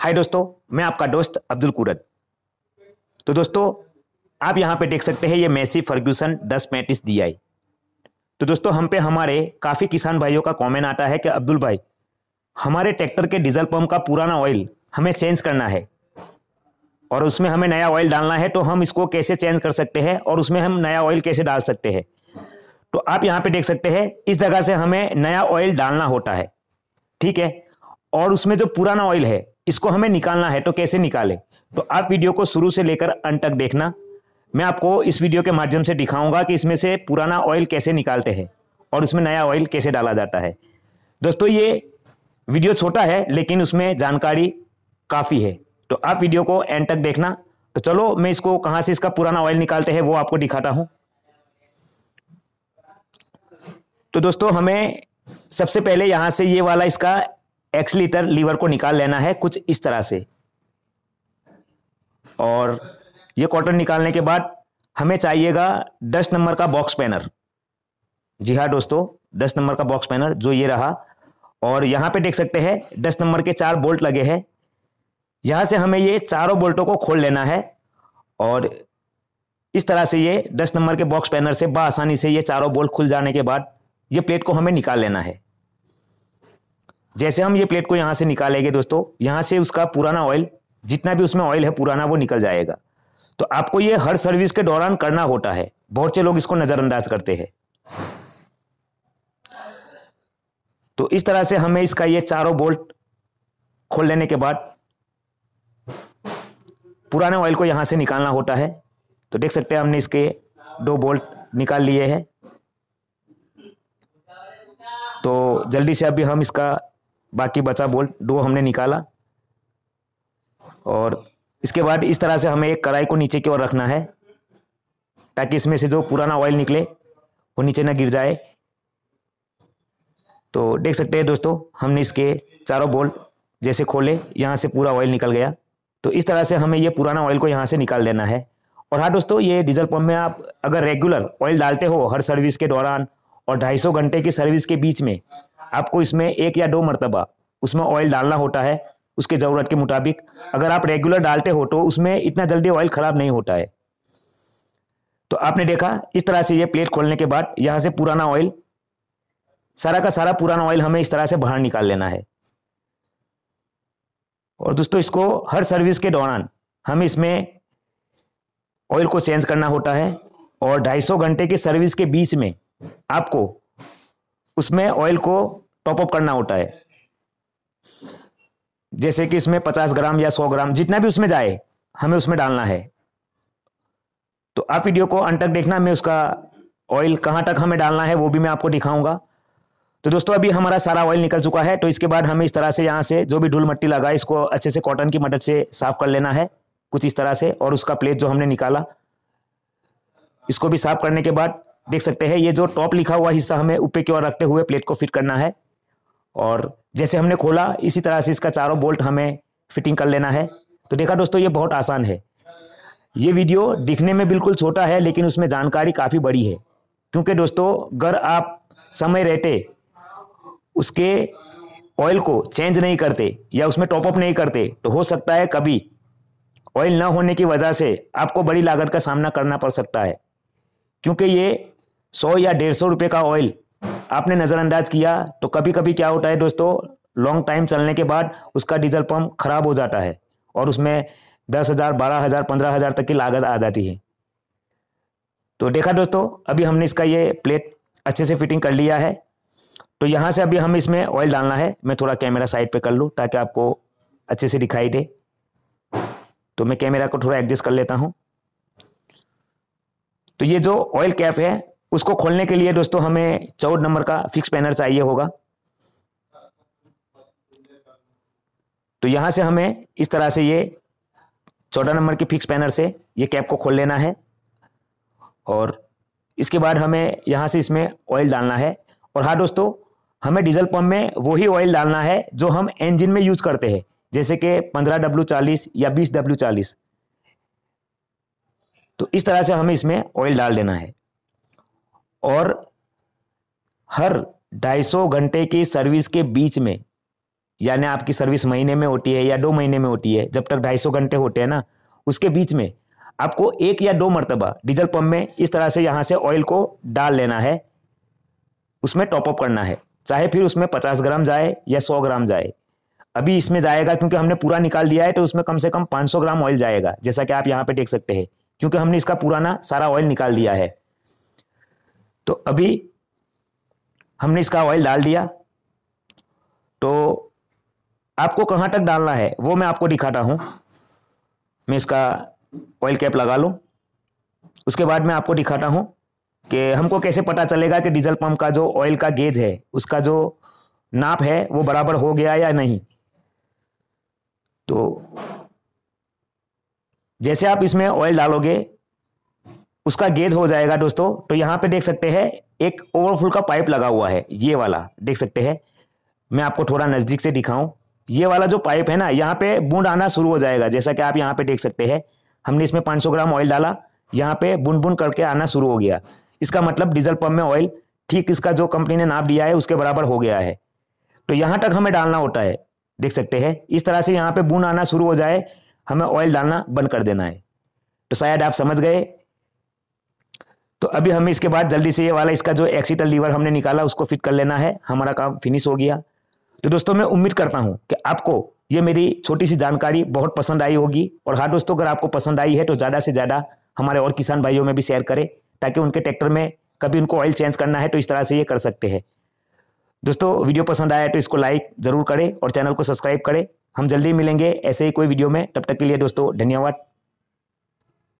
हाय दोस्तों मैं आपका दोस्त अब्दुल कुरत तो दोस्तों आप यहाँ पे देख सकते हैं ये मैसी फर्ग्यूसन दस पैंतीस दी आई तो दोस्तों हम पे हमारे काफ़ी किसान भाइयों का कमेंट आता है कि अब्दुल भाई हमारे ट्रैक्टर के डीजल पंप का पुराना ऑयल हमें चेंज करना है और उसमें हमें नया ऑयल डालना है तो हम इसको कैसे चेंज कर सकते हैं और उसमें हम नया ऑयल कैसे डाल सकते हैं तो आप यहाँ पे देख सकते हैं इस जगह से हमें नया ऑयल डालना होता है ठीक है और उसमें जो पुराना ऑयल है इसको हमें निकालना है तो कैसे निकाले तो आप वीडियो को शुरू से लेकर अंत तक देखना मैं आपको इस वीडियो के माध्यम से दिखाऊंगा कि इसमें से पुराना ऑयल कैसे निकालते हैं और उसमें नया ऑयल कैसे डाला जाता है दोस्तों ये वीडियो छोटा है लेकिन उसमें जानकारी काफ़ी है तो आप वीडियो को एंड तक देखना तो चलो मैं इसको कहाँ से इसका पुराना ऑयल निकालते हैं वो आपको दिखाता हूँ तो दोस्तों हमें सबसे पहले यहाँ से ये वाला इसका एक्सलीटर लीवर को निकाल लेना है कुछ इस तरह से और ये कॉटन निकालने के बाद हमें चाहिएगा दस नंबर का बॉक्स पैनर जी हाँ दोस्तों दस नंबर का बॉक्स पैनर जो ये रहा और यहाँ पे देख सकते हैं दस नंबर के चार बोल्ट लगे हैं यहाँ से हमें ये चारों बोल्टों को खोल लेना है और इस तरह से ये दस नंबर के बॉक्स पैनर से बसानी से ये चारों बोल्ट खुल जाने के बाद ये प्लेट को हमें निकाल लेना है जैसे हम ये प्लेट को यहाँ से निकालेंगे दोस्तों यहाँ से उसका पुराना ऑयल जितना भी उसमें ऑयल है पुराना वो निकल जाएगा तो आपको ये हर सर्विस के दौरान करना होता है बहुत से लोग इसको नज़रअंदाज करते हैं तो इस तरह से हमें इसका ये चारों बोल्ट खोल लेने के बाद पुराने ऑयल को यहां से निकालना होता है तो देख सकते हैं हमने इसके दो बोल्ट निकाल लिए हैं तो जल्दी से अभी हम इसका बाकी बचा बोल्ट दो हमने निकाला और इसके बाद इस तरह से हमें एक कढ़ाई को नीचे की ओर रखना है ताकि इसमें से जो पुराना ऑयल निकले वो नीचे ना गिर जाए तो देख सकते हैं दोस्तों हमने इसके चारों बोल्ट जैसे खोले यहाँ से पूरा ऑयल निकल गया तो इस तरह से हमें ये पुराना ऑयल को यहाँ से निकाल देना है और हाँ दोस्तों ये डीजल पंप में आप अगर रेगुलर ऑयल डालते हो हर सर्विस के दौरान और ढाई घंटे की सर्विस के बीच में आपको इसमें एक या दो मरतबा उसमें ऑयल डालना होता है उसके ज़रूरत के मुताबिक अगर आप रेगुलर डालते हो तो उसमें इतना जल्दी ऑयल ख़राब नहीं होता है तो आपने देखा इस तरह से ये प्लेट खोलने के बाद यहाँ से पुराना ऑयल सारा का सारा पुराना ऑयल हमें इस तरह से बाहर निकाल लेना है और दोस्तों इसको हर सर्विस के दौरान हम इसमें ऑयल को चेंज करना होता है और 250 घंटे की सर्विस के बीच में आपको उसमें ऑयल को टॉपअप करना होता है जैसे कि इसमें पचास ग्राम या सौ ग्राम जितना भी उसमें जाए हमें उसमें डालना है तो आप वीडियो को अंत तक देखना मैं उसका ऑयल कहां तक हमें डालना है वो भी मैं आपको दिखाऊंगा तो दोस्तों अभी हमारा सारा ऑयल निकल चुका है तो इसके बाद हमें इस तरह से यहां से जो भी धूल मट्टी लगा इसको अच्छे से कॉटन की मदद से साफ कर लेना है कुछ इस तरह से और उसका प्लेट जो हमने निकाला इसको भी साफ करने के बाद देख सकते हैं ये जो टॉप लिखा हुआ हिस्सा हमें ऊपर की ओर रखते हुए प्लेट को फिट करना है और जैसे हमने खोला इसी तरह से इसका चारों बोल्ट हमें फिटिंग कर लेना है तो देखा दोस्तों ये बहुत आसान है ये वीडियो दिखने में बिल्कुल छोटा है लेकिन उसमें जानकारी काफ़ी बड़ी है क्योंकि दोस्तों अगर आप समय रहते उसके ऑयल को चेंज नहीं करते या उसमें टॉपअप नहीं करते तो हो सकता है कभी ऑयल ना होने की वजह से आपको बड़ी लागत का सामना करना पड़ सकता है क्योंकि ये सौ या डेढ़ सौ रुपये का ऑयल आपने नज़रअंदाज किया तो कभी कभी क्या होता है दोस्तों लॉन्ग टाइम चलने के बाद उसका डीजल पंप ख़राब हो जाता है और उसमें दस हज़ार बारह हज़ार पंद्रह हज़ार तक की लागत आ जाती है तो देखा दोस्तों अभी हमने इसका ये प्लेट अच्छे से फिटिंग कर लिया है तो यहाँ से अभी हम इसमें ऑयल डालना है मैं थोड़ा कैमरा साइड पे कर लूँ ताकि आपको अच्छे से दिखाई दे तो मैं कैमरा को थोड़ा एडजस्ट कर लेता हूँ तो ये जो ऑयल कैप है उसको खोलने के लिए दोस्तों हमें चौदह नंबर का फिक्स पैनर चाहिए होगा तो यहां से हमें इस तरह से ये चौदह नंबर के फिक्स पैनर से ये कैप को खोल लेना है और इसके बाद हमें यहाँ से इसमें ऑयल डालना है और हाँ दोस्तों हमें डीजल पंप में वही ऑयल डालना है जो हम इंजन में यूज करते हैं जैसे कि पंद्रह डब्ल्यू चालीस या बीस डब्ल्यू चालीस तो इस तरह से हमें इसमें ऑयल डाल देना है और हर सौ घंटे की सर्विस के बीच में यानी आपकी सर्विस महीने में होती है या दो महीने में होती है जब तक सौ घंटे होते हैं ना उसके बीच में आपको एक या दो मरतबा डीजल पंप में इस तरह से यहाँ से ऑयल को डाल लेना है उसमें टॉपअप करना है चाहे फिर उसमें पचास ग्राम जाए या सौ ग्राम जाए अभी इसमें जाएगा क्योंकि हमने पूरा निकाल दिया है तो उसमें कम से कम 500 ग्राम ऑयल जाएगा जैसा कि आप यहाँ पे देख सकते हैं क्योंकि हमने इसका पुराना सारा ऑयल निकाल दिया है तो अभी हमने इसका ऑयल डाल दिया तो आपको कहाँ तक डालना है वो मैं आपको दिखाता हूँ मैं इसका ऑयल कैप लगा लूँ उसके बाद मैं आपको दिखाता हूँ कि हमको कैसे पता चलेगा कि डीजल पंप का जो ऑयल का गेज है उसका जो नाप है वो बराबर हो गया या नहीं तो जैसे आप इसमें ऑयल डालोगे उसका गेज हो जाएगा दोस्तों तो यहाँ पे देख सकते हैं एक ओवरफुल का पाइप लगा हुआ है ये वाला देख सकते हैं मैं आपको थोड़ा नज़दीक से दिखाऊं ये वाला जो पाइप है ना यहाँ पे बूंद आना शुरू हो जाएगा जैसा कि आप यहाँ पे देख सकते हैं हमने इसमें सौ ग्राम ऑयल डाला यहाँ पे बुन बुन करके आना शुरू हो गया इसका मतलब डीजल पंप में ऑयल ठीक इसका जो कंपनी ने नाप दिया है उसके बराबर हो गया है तो यहाँ तक हमें डालना होता है देख सकते हैं इस तरह से यहाँ पे बूंद आना शुरू हो जाए हमें ऑयल डालना बंद कर देना है तो शायद आप समझ गए तो अभी हमें इसके बाद जल्दी से ये वाला इसका जो एक्सीटल लीवर हमने निकाला उसको फिट कर लेना है हमारा काम फिनिश हो गया तो दोस्तों मैं उम्मीद करता हूँ कि आपको ये मेरी छोटी सी जानकारी बहुत पसंद आई होगी और हाँ दोस्तों अगर आपको पसंद आई है तो ज़्यादा से ज़्यादा हमारे और किसान भाइयों में भी शेयर करें ताकि उनके ट्रैक्टर में कभी उनको ऑयल चेंज करना है तो इस तरह से ये कर सकते हैं दोस्तों वीडियो पसंद आया तो इसको लाइक ज़रूर करें और चैनल को सब्सक्राइब करें हम जल्दी मिलेंगे ऐसे ही कोई वीडियो में तब तक के लिए दोस्तों धन्यवाद